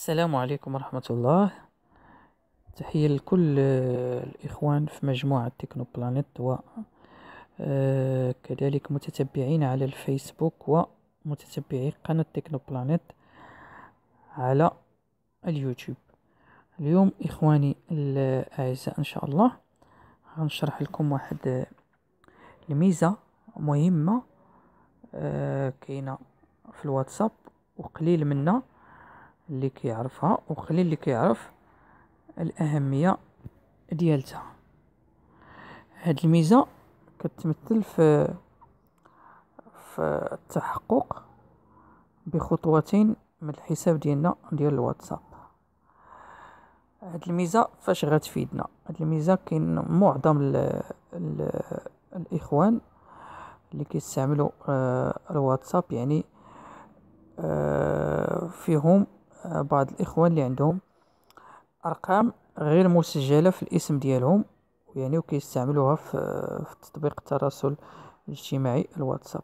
السلام عليكم ورحمة الله تحية لكل الإخوان في مجموعة تكنو بلانيت و آه، كذلك متتبعين على الفيسبوك ومتتبعي قناة تكنو بلانيت على اليوتيوب اليوم إخواني الأعزاء إن شاء الله غنشرح لكم واحد الميزة آه، مهمة آه، كاينة في الواتساب وقليل منا اللي كيعرفها وخلي اللي كيعرف الأهمية ديالتها هاد الميزة كتمثل في في التحقق بخطوتين من الحساب ديالنا ديال الواتساب هاد الميزه فاش غتفيدنا هاد الميزه كاين معظم الـ الـ الاخوان اللي كيستعملوا آه، الواتساب يعني آه، فيهم بعض الاخوان اللي عندهم أرقام غير مسجلة في الاسم ديالهم يعني وكيستعملوها في تطبيق التراسل الاجتماعي الواتساب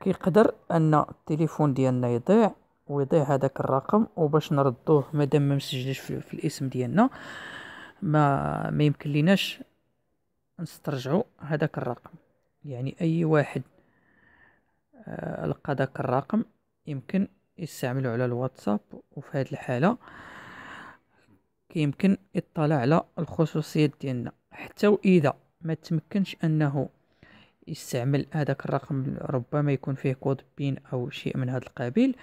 كيقدر ان التليفون ديالنا يضيع ويضيع هذاك الرقم وباش نردوه مادام ما مسجلش في الاسم ديالنا ما ما يمكن ليناش نسترجعوا هذاك الرقم يعني اي واحد آه، لقى ذاك الرقم يمكن يستعملوا على الواتساب وفي هذه الحالة كيمكن يطلع على الخصوصيات ديالنا حتى وإذا ما تمكنش أنه يستعمل هذاك الرقم ربما يكون فيه كود بين أو شيء من هذا القبيل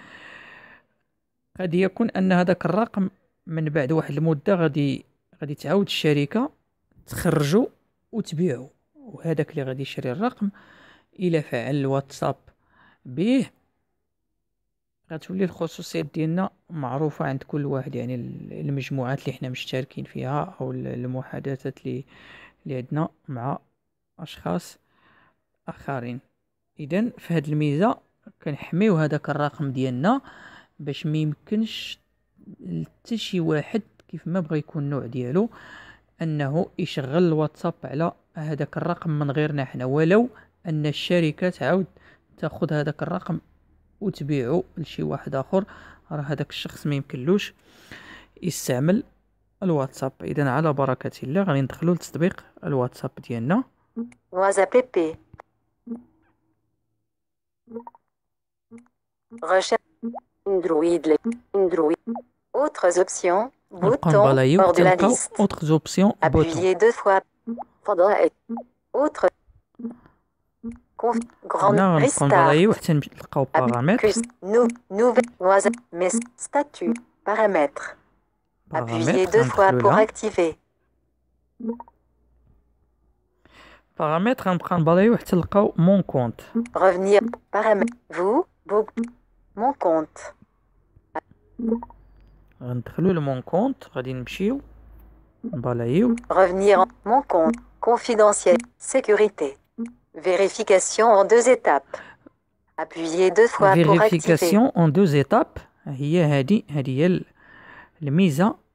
قد يكون أن هذاك الرقم من بعد واحد المدة غادي غادي تعاود الشركة تخرجو وتبيعوا وهذاك اللي غادي يشري الرقم إلى فعل الواتساب به غتولي الخصوصيات ديالنا معروفة عند كل واحد يعني المجموعات اللي حنا مشتركين فيها او المحادثات اللي اللي عندنا مع اشخاص اخرين اذا في هذه الميزه كنحميو هذاك الرقم ديالنا باش ما يمكنش حتى شي واحد كيف ما بغى يكون النوع ديالو انه يشغل الواتساب على هذاك الرقم من غيرنا حنا ولو ان الشركه تعاود تاخذ هذاك الرقم وتبيعو لشي واحد اخر راه هذاك الشخص ما يمكنلوش يستعمل الواتساب اذا على بركه الله غادي ندخلو لتطبيق الواتساب ديالنا واتساب بي اندرويد اندرويد اوترز اوبسيون بوتون hors de la liste appuyer deux fois pendant grande nous nous nou, nouvelle paramètres. Appuyez deux fois pour activer. Paramètres, en revenir paramètres. vous mon compte le mon compte, غادي revenir mon compte confidentiel sécurité Vérification en deux étapes. Appuyez deux fois pour activer. en deux étapes. هي هذه هذه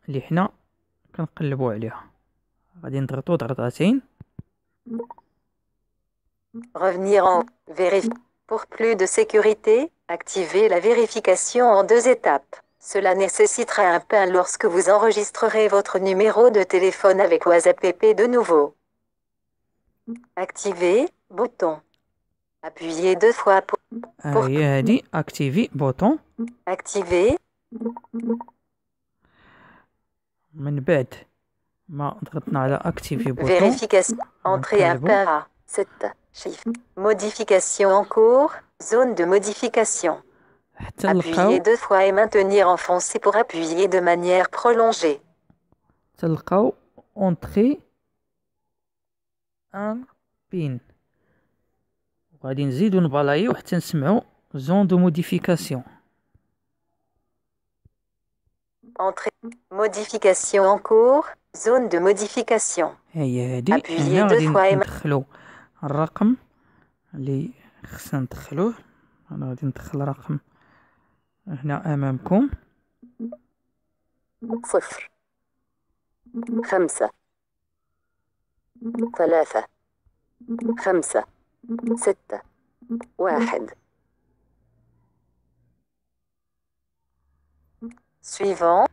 اللي حنا كنقلبوا عليها غادي نضغطوا Revenir en vérification. Pour plus de sécurité, activez la vérification en deux étapes. Cela nécessitera un pain lorsque vous enregistrerez votre numéro de téléphone avec WhatsApp de nouveau. Activez Bouton. Appuyez deux fois pour. j'ai dit, activer bouton. Activer. من bouton. Vérification. Entrée à cette Chiffre. Modification en cours. Zone de modification. Appuyez deux fois et maintenir enfoncé pour appuyer de manière prolongée. entrée un pin. وغادي نزيدو نبالايو حتى نسمعو زون دو موديفيكاسيون Entrée, modification en cours, zone de modification. هي هادي هنا غادي ندخلو الرقم اللي خصنا ندخلوه انا غادي ندخل رقم هنا امامكم صفر خمسة ثلاثة خمسة ستة واحد Suivant,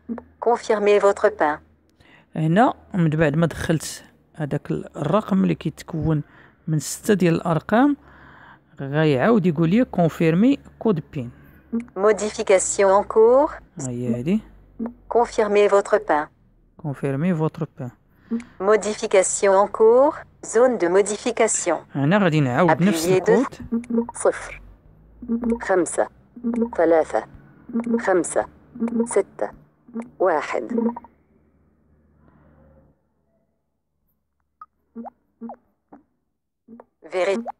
confirmez votre pain. هنا من بعد ما دخلت هذاك الرقم اللي كيتكون من ستة ديال الأرقام غيعاود يقول لي كونفيرمي كود بين Modification en cours. هي هادي. Confirmez votre pain. Confirmez votre pain. Modification en cours. Zone de modification. هنا غادي نعاود نفس الكود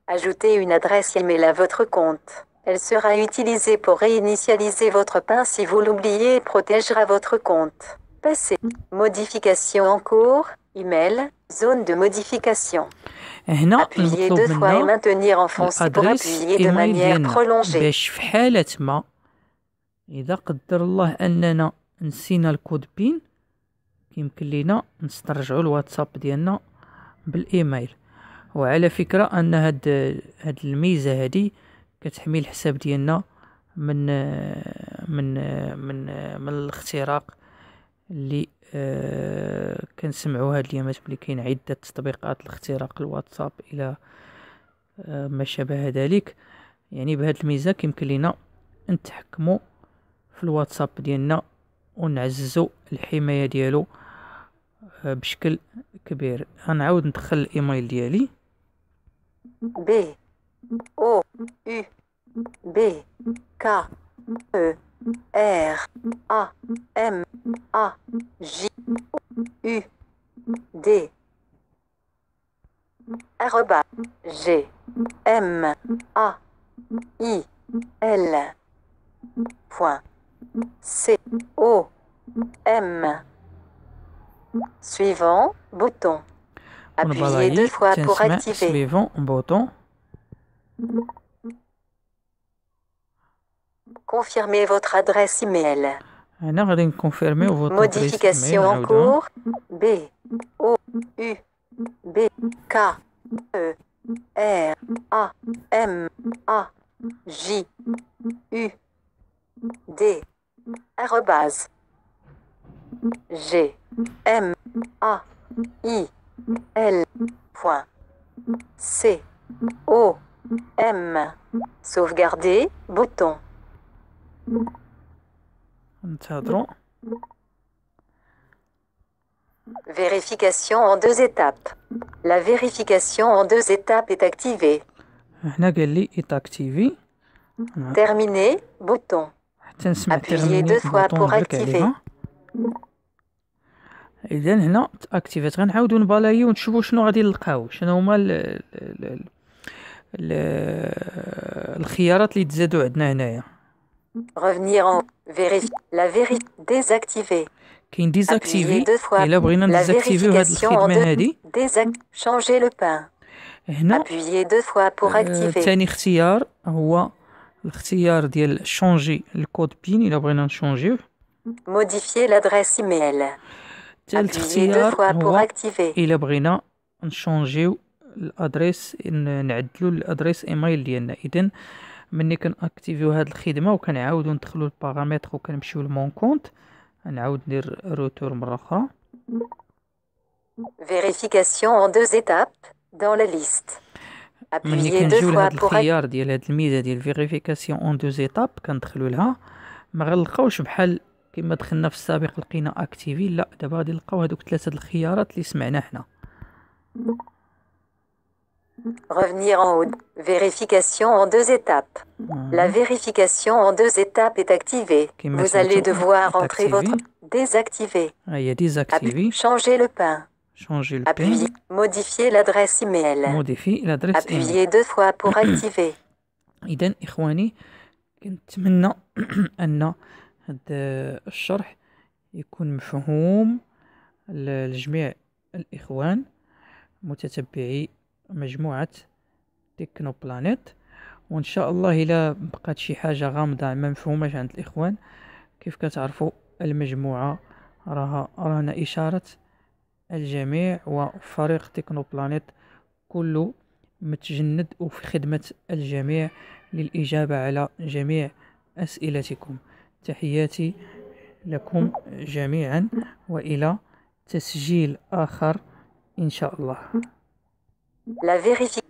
Ajoutez une adresse email à votre compte. Elle sera utilisée pour réinitialiser votre pain si vous l'oubliez et protégera votre compte. Passé. Modification en cours. Email. Zone de modification. هنا appuyer deux fois et maintenir enfoncé pour appuyer de manière prolongée. باش في حالة ما إذا قدر الله أننا نسينا الكود بين يمكن لينا نسترجعوا الواتساب ديالنا بالايميل وعلى فكرة أن هاد هاد الميزة هادي كتحمي الحساب ديالنا من من من من الاختراق اللي آه كنسمعوا هاد اليامات بلي كاين عده تطبيقات لاختراق الواتساب الى آه ما شابه ذلك يعني بهاد الميزه كيمكن لينا نتحكموا في الواتساب ديالنا ونعززوا الحمايه ديالو آه بشكل كبير غنعاود ندخل الايميل ديالي بي او يو بي كا او R e A M A J U D G M A I L point C O M suivant bouton appuyez deux fois pour activer suivant bouton Confirmez votre adresse email. Maintenant, votre Modification en cours. B O U B K E R A M A J U D rebase. G M A I L point C O M Sauvegarder bouton. Vérification en deux étapes. La vérification en deux étapes est activée. est Terminé bouton. Appuyez deux fois pour activer revenir en vérifier la vérification désactiver appuyez deux fois la vérification en deux désactiver changer le pain appuyez deux fois pour euh, activer le deuxième choix c'est le choix de changer le code PIN il a besoin de changer modifier l'adresse email appuyez deux fois pour activer il a besoin de changer l'adresse pour régler l'adresse email donc ملي كنأكتيفيو هاد الخدمه وكنعاودو ندخلو البارامتر وكنمشيو لمون كونت نعاود ندير روتور مره اخرى فيريفيكاسيون اون دو ايتاب دون لا ليست ملي كنجيو لهاد الخيار ديال هاد الميزه ديال فيريفيكاسيون اون دو ايتاب كندخلو لها ما غنلقاوش بحال كما دخلنا في السابق لقينا اكتيفي لا دابا غادي نلقاو هادوك ثلاثه الخيارات اللي سمعنا حنا Revenir en haut. Vérification en deux étapes. La vérification en deux étapes est activée. Vous allez devoir entrer votre Désactiver. Ah, il changer le pain. Changer le Modifier l'adresse email. Modifier l'adresse deux fois pour activer. مجموعة تكنو بلانيت وان شاء الله الا بقات شي حاجه غامضه ما مفهوماش عند الاخوان كيف كتعرفوا المجموعه راها رانا اشاره الجميع وفريق تكنو بلانيت كله متجند وفي خدمه الجميع للاجابه على جميع اسئلتكم تحياتي لكم جميعا والى تسجيل اخر ان شاء الله La vérification.